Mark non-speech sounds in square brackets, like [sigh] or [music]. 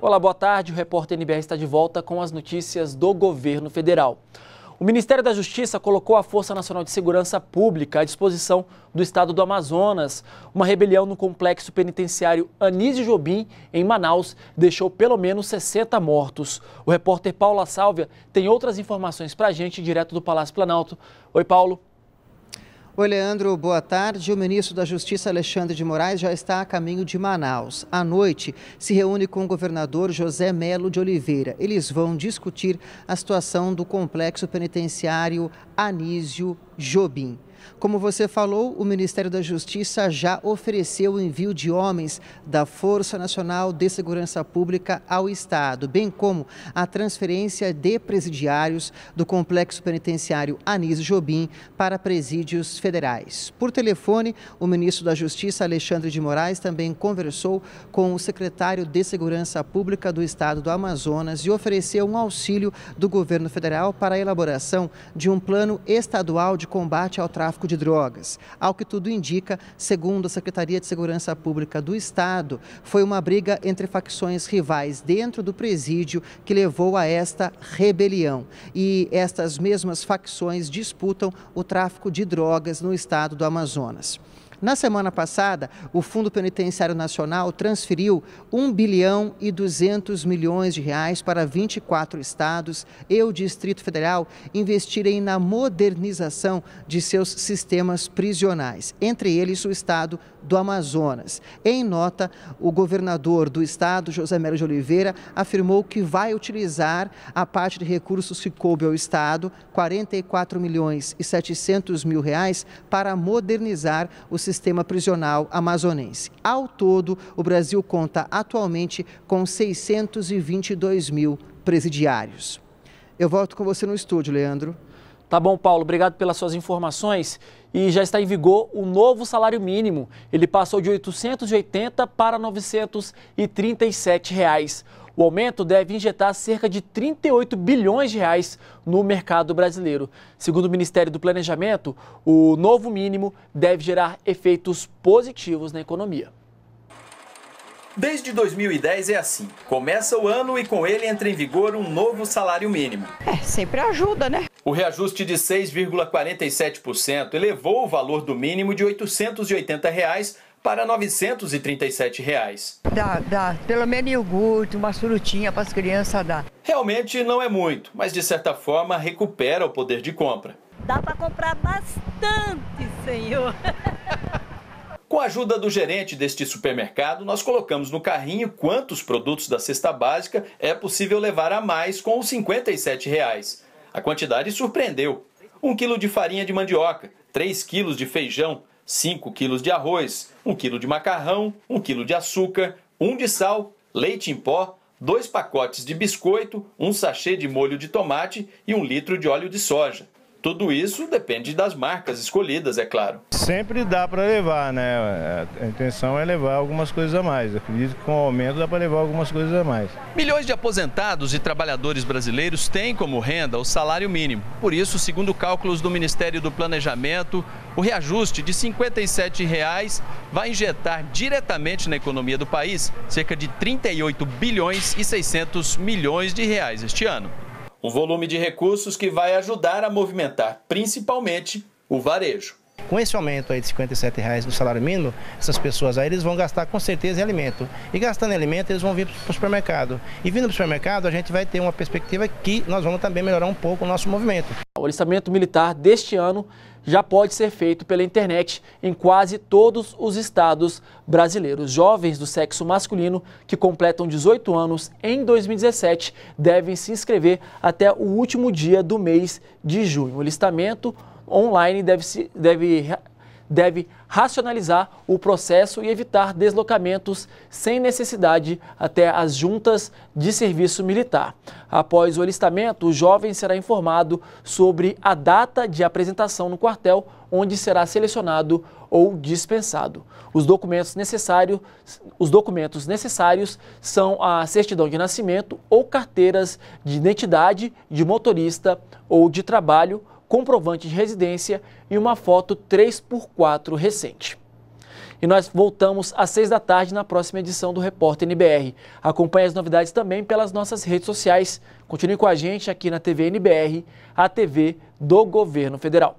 Olá, boa tarde. O repórter NBR está de volta com as notícias do governo federal. O Ministério da Justiça colocou a Força Nacional de Segurança Pública à disposição do estado do Amazonas. Uma rebelião no complexo penitenciário Anísio Jobim, em Manaus, deixou pelo menos 60 mortos. O repórter Paula Sálvia tem outras informações para a gente direto do Palácio Planalto. Oi, Paulo. Oi, Leandro, boa tarde. O ministro da Justiça, Alexandre de Moraes, já está a caminho de Manaus. À noite, se reúne com o governador José Melo de Oliveira. Eles vão discutir a situação do complexo penitenciário Anísio Jobim. Como você falou, o Ministério da Justiça já ofereceu o envio de homens da Força Nacional de Segurança Pública ao Estado, bem como a transferência de presidiários do Complexo Penitenciário Anísio Jobim para presídios federais. Por telefone, o ministro da Justiça, Alexandre de Moraes, também conversou com o secretário de Segurança Pública do Estado do Amazonas e ofereceu um auxílio do governo federal para a elaboração de um plano estadual de combate ao tráfico tráfico de drogas. Ao que tudo indica, segundo a Secretaria de Segurança Pública do Estado, foi uma briga entre facções rivais dentro do presídio que levou a esta rebelião. E estas mesmas facções disputam o tráfico de drogas no estado do Amazonas. Na semana passada, o Fundo Penitenciário Nacional transferiu 1 bilhão e 200 milhões de reais para 24 estados e o Distrito Federal investirem na modernização de seus sistemas prisionais, entre eles o estado do Amazonas. Em nota, o governador do estado, José Melo de Oliveira, afirmou que vai utilizar a parte de recursos que coube ao estado, 44 milhões e 700 mil reais, para modernizar o sistema prisional amazonense. Ao todo, o Brasil conta atualmente com 622 mil presidiários. Eu volto com você no estúdio, Leandro. Tá bom, Paulo, obrigado pelas suas informações. E já está em vigor o novo salário mínimo. Ele passou de 880 para 937 reais. O aumento deve injetar cerca de 38 bilhões de reais no mercado brasileiro. Segundo o Ministério do Planejamento, o novo mínimo deve gerar efeitos positivos na economia. Desde 2010 é assim. Começa o ano e com ele entra em vigor um novo salário mínimo. É, sempre ajuda, né? O reajuste de 6,47% elevou o valor do mínimo de R$ 880 reais para R$ 937. Reais. Dá, dá. Pelo menos iogurte, uma surutinha para as crianças dá. Realmente não é muito, mas de certa forma recupera o poder de compra. Dá para comprar bastante, senhor. [laughs] Com a ajuda do gerente deste supermercado, nós colocamos no carrinho quantos produtos da cesta básica é possível levar a mais com os R$ 57,00. A quantidade surpreendeu. 1 quilo de farinha de mandioca, 3 quilos de feijão, 5 quilos de arroz, 1 quilo de macarrão, 1 quilo de açúcar, 1 de sal, leite em pó, 2 pacotes de biscoito, um sachê de molho de tomate e 1 litro de óleo de soja. Tudo isso depende das marcas escolhidas, é claro. Sempre dá para levar, né? A intenção é levar algumas coisas a mais. acredito que com o aumento dá para levar algumas coisas a mais. Milhões de aposentados e trabalhadores brasileiros têm como renda o salário mínimo. Por isso, segundo cálculos do Ministério do Planejamento, o reajuste de R$ 57 reais vai injetar diretamente na economia do país cerca de 38 bilhões e 600 milhões de reais este ano. Um volume de recursos que vai ajudar a movimentar principalmente o varejo. Com esse aumento aí de R$ 57,00 do salário mínimo, essas pessoas aí eles vão gastar com certeza em alimento. E gastando em alimento, eles vão vir para o supermercado. E vindo para o supermercado, a gente vai ter uma perspectiva que nós vamos também melhorar um pouco o nosso movimento. O alistamento militar deste ano já pode ser feito pela internet em quase todos os estados brasileiros. Jovens do sexo masculino que completam 18 anos em 2017 devem se inscrever até o último dia do mês de junho. O listamento online deve, se, deve deve racionalizar o processo e evitar deslocamentos sem necessidade até as juntas de serviço militar. Após o alistamento, o jovem será informado sobre a data de apresentação no quartel, onde será selecionado ou dispensado. Os documentos, necessários, os documentos necessários são a certidão de nascimento ou carteiras de identidade de motorista ou de trabalho, comprovante de residência e uma foto 3x4 recente. E nós voltamos às seis da tarde na próxima edição do Repórter NBR. Acompanhe as novidades também pelas nossas redes sociais. Continue com a gente aqui na TV NBR, a TV do Governo Federal.